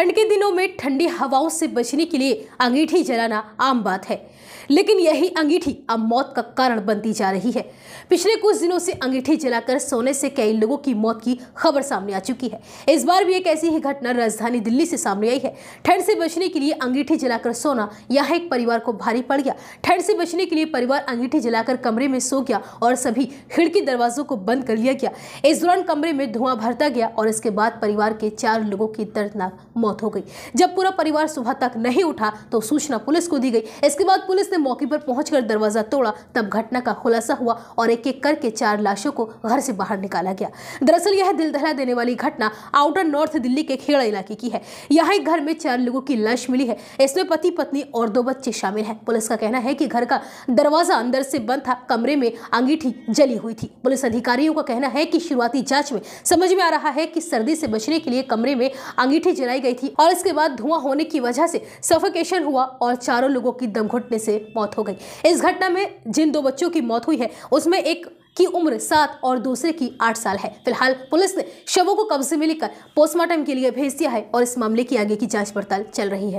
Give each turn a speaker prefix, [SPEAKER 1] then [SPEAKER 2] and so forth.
[SPEAKER 1] ठंड के दिनों में ठंडी हवाओं से बचने के लिए अंगीठी जलाना आम बात है लेकिन यही अंगीठी अब मौत का कारण बनती जा रही है पिछले कुछ दिनों से अंगीठी जलाकर सोने से कई लोगों की मौत की खबर सामने आ चुकी है इस बार भी एक ऐसी ही घटना राजधानी दिल्ली से सामने आई है ठंड से बचने के लिए अंगीठी जलाकर सोना यहाँ एक परिवार को भारी पड़ गया ठंड से बचने के लिए परिवार अंगीठी जलाकर कमरे में सो गया और सभी खिड़की दरवाजों को बंद कर लिया गया इस दौरान कमरे में धुआं भरता गया और इसके बाद परिवार के चार लोगों की दर्दनाक मौत मौत हो गई जब पूरा परिवार सुबह तक नहीं उठा तो सूचना पुलिस को दी गई इसके बाद पुलिस ने मौके पर पहुंचकर दरवाजा तोड़ा तब घटना का खुलासा हुआ और एक एक करके चार लाशों को घर से बाहर निकाला गया दरअसल यह दिल दहला देने वाली घटना आउटर नॉर्थ दिल्ली के खेड़ा इलाके की है यहाँ एक घर में चार लोगों की लाश मिली है इसमें पति पत्नी और दो बच्चे शामिल है पुलिस का कहना है कि घर का दरवाजा अंदर से बंद था कमरे में अंगीठी जली हुई थी पुलिस अधिकारियों का कहना है कि शुरुआती जांच में समझ में आ रहा है कि सर्दी से बचने के लिए कमरे में अंगीठी जलाई गई थी और इसके बाद धुआं होने की वजह से सफोकेशन हुआ और चारों लोगों की दम घुटने से मौत हो गई इस घटना में जिन दो बच्चों की मौत हुई है उसमें एक की उम्र सात और दूसरे की आठ साल है फिलहाल पुलिस ने शवों को कब्जे में लेकर पोस्टमार्टम के लिए भेज दिया है और इस मामले की आगे की जांच पड़ताल चल रही है